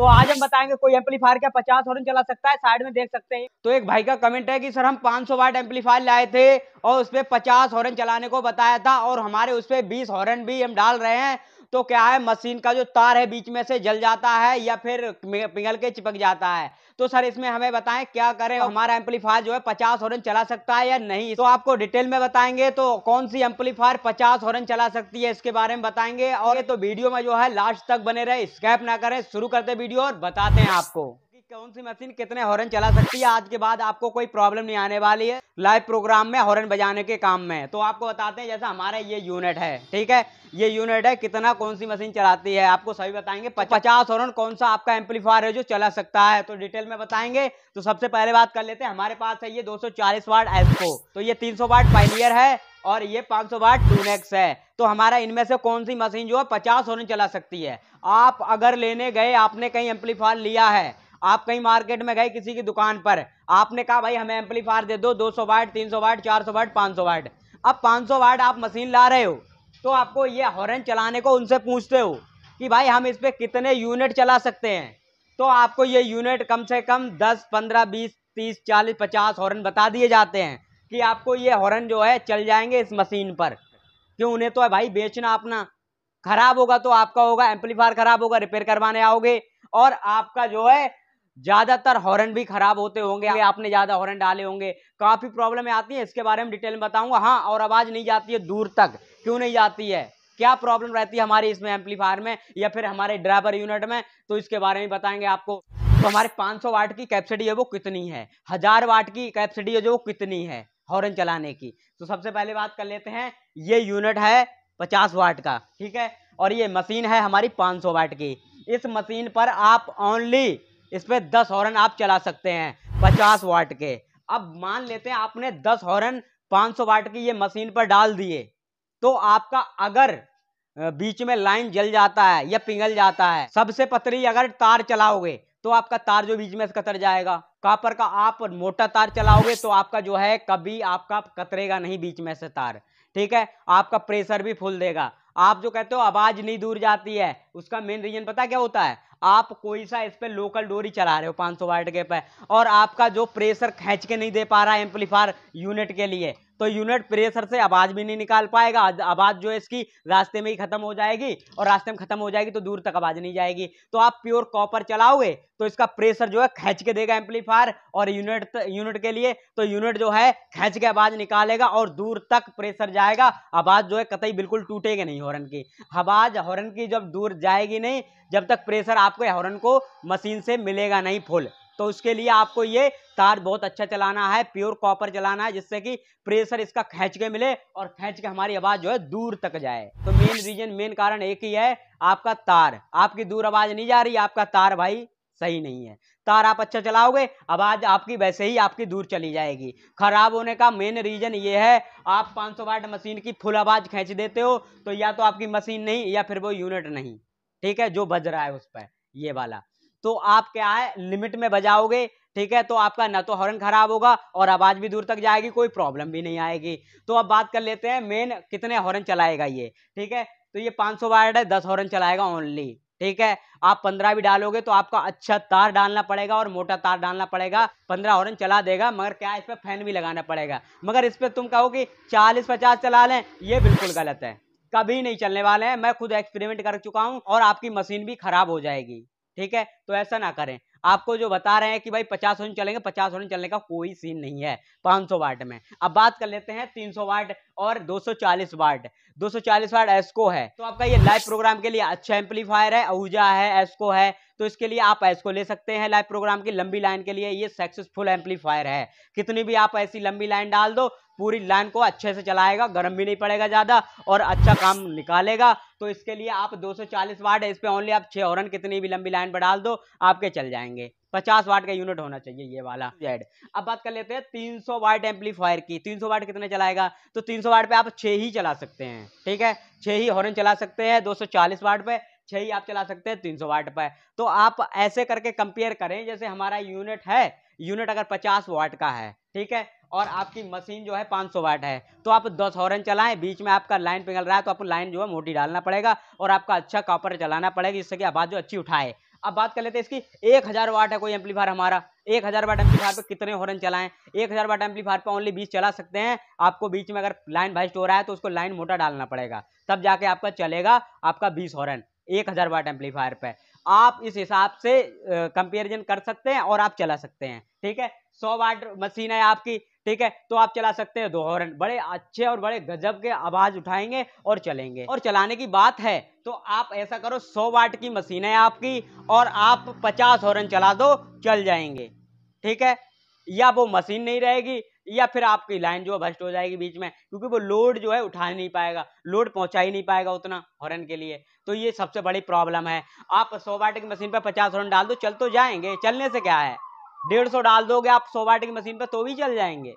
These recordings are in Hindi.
तो आज हम बताएंगे कोई एम्पलीफायर क्या पचास हॉर्न चला सकता है साइड में देख सकते हैं तो एक भाई का कमेंट है कि सर हम 500 वाट एम्पलीफायर लाए थे और उसपे पचास हॉर्न चलाने को बताया था और हमारे उसपे बीस हॉर्न भी हम डाल रहे हैं तो क्या है मशीन का जो तार है बीच में से जल जाता है या फिर पिघल के चिपक जाता है तो सर इसमें हमें बताएं क्या करें हाँ। हमारा एम्पलीफायर जो है पचास हॉर्न चला सकता है या नहीं तो आपको डिटेल में बताएंगे तो कौन सी एम्पलीफायर पचास हॉर्न चला सकती है इसके बारे में बताएंगे और ये तो वीडियो में जो है लास्ट तक बने रहे स्कैप ना करें शुरू करते वीडियो और बताते हैं आपको कौन सी मशीन कितने हॉर्न चला सकती है आज के बाद आपको कोई प्रॉब्लम नहीं आने वाली है लाइव प्रोग्राम में हॉर्न बजाने के काम में तो आपको बताते हैं जैसा हमारा ये यूनिट है ठीक है ये यूनिट है कितना कौन सी मशीन चलाती है आपको सभी बताएंगे पचास हॉर्न कौन सा आपका एम्पलीफायर है जो चला सकता है तो डिटेल में बताएंगे तो सबसे पहले बात कर लेते हैं हमारे पास है ये दो वाट एस्को तो ये तीन वाट पाइनियर है और ये 500 वाट टूनेक्स है तो हमारा इनमें से कौन सी मशीन जो है पचास होने चला सकती है आप अगर लेने गए आपने कहीं एम्पलीफायर लिया है आप कहीं मार्केट में गए किसी की दुकान पर आपने कहा भाई हमें एम्पलीफायर दे दो 200 सौ वाट तीन सौ वाट चार सौ वाट पाँच सौ वाट अब पाँच सौ वाट आप मशीन ला रहे हो तो आपको ये हॉर्न चलाने को उनसे पूछते हो कि भाई हम इस पर कितने यूनिट चला सकते हैं तो आपको ये यूनिट कम से कम दस पंद्रह बीस तीस चालीस पचास हॉर्न बता दिए जाते हैं कि आपको ये हॉर्न जो है चल जाएंगे इस मशीन पर क्यों उन्हें तो है भाई बेचना अपना खराब होगा तो आपका होगा एम्पलीफायर खराब होगा रिपेयर करवाने आओगे और आपका जो है ज़्यादातर हॉर्न भी खराब होते होंगे आपने ज़्यादा हॉर्न डाले होंगे काफ़ी प्रॉब्लमें आती है इसके बारे में डिटेल में बताऊंगा हाँ और आवाज़ नहीं जाती है दूर तक क्यों नहीं जाती है क्या प्रॉब्लम रहती है हमारे इसमें एम्पलीफायर में या फिर हमारे ड्राइवर यूनिट में तो इसके बारे में बताएंगे आपको तो हमारे 500 वाट की कैप्सिटी है वो कितनी है हजार वाट की कैप्सिटी है जो कितनी है हॉर्न चलाने की तो सबसे पहले बात कर लेते हैं ये यूनिट है पचास वाट का ठीक है और ये मशीन है हमारी 500 वाट की इस मशीन पर आप ओनली पर दस हॉर्न आप चला सकते हैं पचास वाट के अब मान लेते हैं आपने दस हॉर्न पाँच सौ वाट की ये मशीन पर डाल दिए तो आपका अगर बीच में लाइन जल जाता है या पिघल जाता है सबसे पतली अगर तार चलाओगे तो आपका तार जो बीच में से कतर जाएगा कापर का आप मोटा तार चलाओगे तो आपका जो है कभी आपका कतरेगा नहीं बीच में से तार ठीक है आपका प्रेशर भी फुल देगा आप जो कहते हो आवाज नहीं दूर जाती है उसका मेन रीजन पता क्या होता है आप कोई सा इस पर लोकल डोरी चला रहे हो 500 सौ वाइट के पे और आपका जो प्रेशर खींच के नहीं दे पा रहा है एम्पलीफायर यूनिट के लिए तो यूनिट प्रेशर से आवाज भी नहीं निकाल पाएगा आवाज जो है इसकी रास्ते में ही खत्म हो जाएगी और रास्ते में खत्म हो जाएगी तो दूर तक आवाज नहीं जाएगी तो आप प्योर कॉपर चलाओगे तो इसका प्रेशर जो है खींच के देगा एम्पलीफायर और यूनिट यूनिट के लिए तो यूनिट जो है खींच के आवाज निकालेगा और दूर तक प्रेशर जाएगा आवाज जो है कतई बिल्कुल टूटेगी नहीं हॉर्न की आवाज हॉर्न की जब दूर जाएगी नहीं जब तक प्रेशर आपके हॉर्न को मशीन से मिलेगा नहीं फुल तो उसके लिए आपको ये तार बहुत अच्छा चलाना है प्योर कॉपर चलाना है जिससे कि प्रेशर इसका खींच के मिले और खींच के हमारी आवाज़ जो है दूर तक जाए तो मेन रीजन मेन कारण एक ही है आपका तार आपकी दूर आवाज़ नहीं जा रही आपका तार भाई सही नहीं है तार आप अच्छा चलाओगे आवाज़ आपकी वैसे ही आपकी दूर चली जाएगी खराब होने का मेन रीज़न ये है आप 500 वाट मशीन की फुल आवाज़ खींच देते हो तो या तो आपकी मशीन नहीं या फिर वो यूनिट नहीं ठीक है जो बज रहा है उस पर ये वाला तो आप क्या है लिमिट में बजाओगे ठीक है तो आपका ना तो हॉर्न खराब होगा और आवाज भी दूर तक जाएगी कोई प्रॉब्लम भी नहीं आएगी तो अब बात कर लेते हैं मेन कितने हॉर्न चलाएगा ये ठीक है तो ये 500 सौ वायर है दस हॉर्न चलाएगा ओनली ठीक है आप पंद्रह भी डालोगे तो आपका अच्छा तार डालना पड़ेगा और मोटा तार डालना पड़ेगा पंद्रह हॉर्न चला देगा मगर क्या इस पर फैन भी लगाना पड़ेगा मगर इस पर तुम कहो कि चालीस पचास चला लें ये बिल्कुल गलत है कभी नहीं चलने वाले हैं मैं खुद एक्सपेरिमेंट कर चुका हूँ और आपकी मशीन भी खराब हो जाएगी ठीक है तो ऐसा ना करें आपको जो बता रहे हैं कि भाई पचास यूनिट चलेंगे पचास यूनिट चलने का कोई सीन नहीं है 500 वाट में अब बात कर लेते हैं 300 वाट और 240 वाट 240 वाट एस्को है तो आपका ये लाइव प्रोग्राम के लिए अच्छा एम्पलीफायर है ऊर्जा है एस्को है तो इसके लिए आप एस्को ले सकते हैं लाइव प्रोग्राम की लंबी लाइन के लिए ये सक्सेसफुल एम्पलीफायर है कितनी भी आप ऐसी लंबी लाइन डाल दो पूरी लाइन को अच्छे से चलाएगा गर्म भी नहीं पड़ेगा ज़्यादा और अच्छा काम निकालेगा तो इसके लिए आप 240 वाट इस पर ओनली आप छः हॉर्न कितनी भी लंबी लाइन पर डाल दो आपके चल जाएंगे 50 वाट का यूनिट होना चाहिए ये वाला जेड अब बात कर लेते हैं 300 वाट एम्पलीफायर की 300 वाट कितने चलाएगा तो 300 वाट पर आप छः ही चला सकते हैं ठीक है छः ही हॉर्न चला सकते हैं चालीस वाट पे छः ही आप चला सकते हैं 300 वाट पे तो आप ऐसे करके कंपेयर करें जैसे हमारा यूनिट है यूनिट अगर 50 वाट का है ठीक है और आपकी मशीन जो है 500 वाट है तो आप 10 हॉर्न चलाएं बीच में आपका लाइन पिघल रहा है तो आपको लाइन जो है मोटी डालना पड़ेगा और आपका अच्छा कॉपर चलाना पड़ेगा जिससे कि आवाज़ जो अच्छी उठाए अब बात कर लेते हैं इसकी एक हज़ार वाट है कोई एम्पलीफायर हमारा एक हज़ार वाट एम्पलीफायर पर कितने हॉर्न चलाएं एक हज़ार वाट एम्पलीफायर पर ओनली बीस चला सकते हैं आपको बीच में अगर लाइन भाइस्ट हो रहा है तो उसको लाइन मोटा डालना पड़ेगा तब जाके आपका चलेगा आपका बीस हॉर्न एक हज़ार वाट एम्पलीफायर पर आप इस हिसाब से कंपेरिजन कर सकते हैं और आप चला सकते हैं ठीक है सौ वाट मशीन है आपकी ठीक है तो आप चला सकते हैं दो हॉर्न बड़े अच्छे और बड़े गजब के आवाज उठाएंगे और चलेंगे और चलाने की बात है तो आप ऐसा करो सौ वाट की मशीन है आपकी और आप पचास हॉर्न चला दो चल जाएंगे ठीक है या वो मशीन नहीं रहेगी या फिर आपकी लाइन जो है भ्रष्ट हो जाएगी बीच में क्योंकि वो लोड जो है उठा नहीं पाएगा लोड पहुंचा ही नहीं पाएगा उतना हॉर्न के लिए तो ये सबसे बड़ी प्रॉब्लम है आप सौ वाट की मशीन पर पचास हॉर्न डाल दो चल तो जाएंगे चलने से क्या है डेढ़ सौ डाल दोगे आप सौ वाट की मशीन पर तो भी चल जाएंगे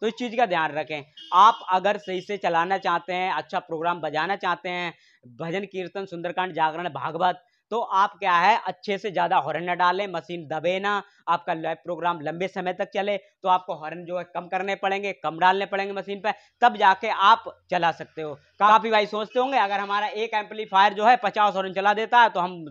तो इस चीज़ का ध्यान रखें आप अगर सही से चलाना चाहते हैं अच्छा प्रोग्राम बजाना चाहते हैं भजन कीर्तन सुंदरकांड जागरण भागवत तो आप क्या है अच्छे से ज़्यादा हॉर्न न डालें मशीन दबे ना आपका लाइव प्रोग्राम लंबे समय तक चले तो आपको हॉर्न जो है कम करने पड़ेंगे कम डालने पड़ेंगे मशीन पर तब जाके आप चला सकते हो काफ़ी भाई सोचते होंगे अगर हमारा एक एम्पलीफायर जो है पचास हॉर्न चला देता है तो हम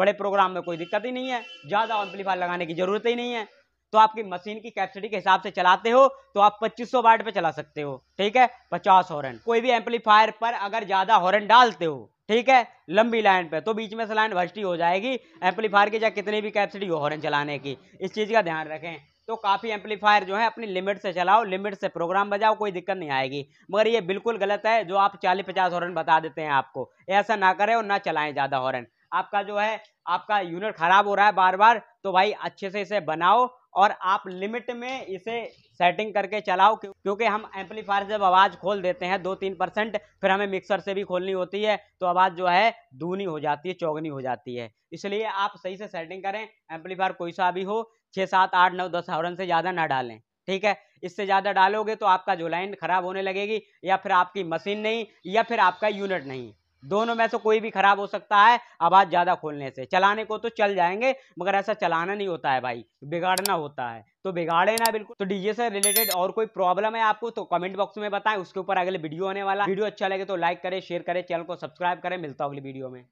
बड़े प्रोग्राम में कोई दिक्कत ही नहीं है ज़्यादा एम्पलीफायर लगाने की ज़रूरत ही नहीं है तो आपकी मशीन की कैपेसिटी के हिसाब से चलाते हो तो आप 2500 वाट पे चला सकते हो ठीक है 50 हॉर्न कोई भी एम्पलीफायर पर अगर ज़्यादा हॉर्न डालते हो ठीक है लंबी लाइन पे तो बीच में से लाइन भस्टी हो जाएगी एम्पलीफायर की जगह कितनी भी कैपेसिटी हो हॉर्न चलाने की इस चीज़ का ध्यान रखें तो काफ़ी एम्पलीफायर जो है अपनी लिमिट से चलाओ लिमिट से प्रोग्राम बजाओ कोई दिक्कत नहीं आएगी मगर ये बिल्कुल गलत है जो आप चालीस पचास हॉर्न बता देते हैं आपको ऐसा ना करें और ना चलाएं ज़्यादा हॉर्न आपका जो है आपका यूनिट खराब हो रहा है बार बार तो भाई अच्छे से इसे बनाओ और आप लिमिट में इसे सेटिंग करके चलाओ क्योंकि हम एम्पलीफायर से जब आवाज़ खोल देते हैं दो तीन परसेंट फिर हमें मिक्सर से भी खोलनी होती है तो आवाज़ जो है दूनी हो जाती है चौगनी हो जाती है इसलिए आप सही से सेटिंग करें एम्पलीफायर कोई सा भी हो छः सात आठ नौ दस हॉर्न से ज़्यादा ना डालें ठीक है इससे ज़्यादा डालोगे तो आपका जो लाइन खराब होने लगेगी या फिर आपकी मशीन नहीं या फिर आपका यूनिट नहीं दोनों में से कोई भी खराब हो सकता है आवाज ज्यादा खोलने से चलाने को तो चल जाएंगे मगर ऐसा चलाना नहीं होता है भाई बिगाड़ना होता है तो बिगाड़े ना बिल्कुल तो डीजे से रिलेटेड और कोई प्रॉब्लम है आपको तो कमेंट बॉक्स में बताएं उसके ऊपर अगले वीडियो आने वाला वीडियो अच्छा लगे तो लाइक करे शेयर करें चैनल को सब्सक्राइब करें मिलता है अगले वीडियो में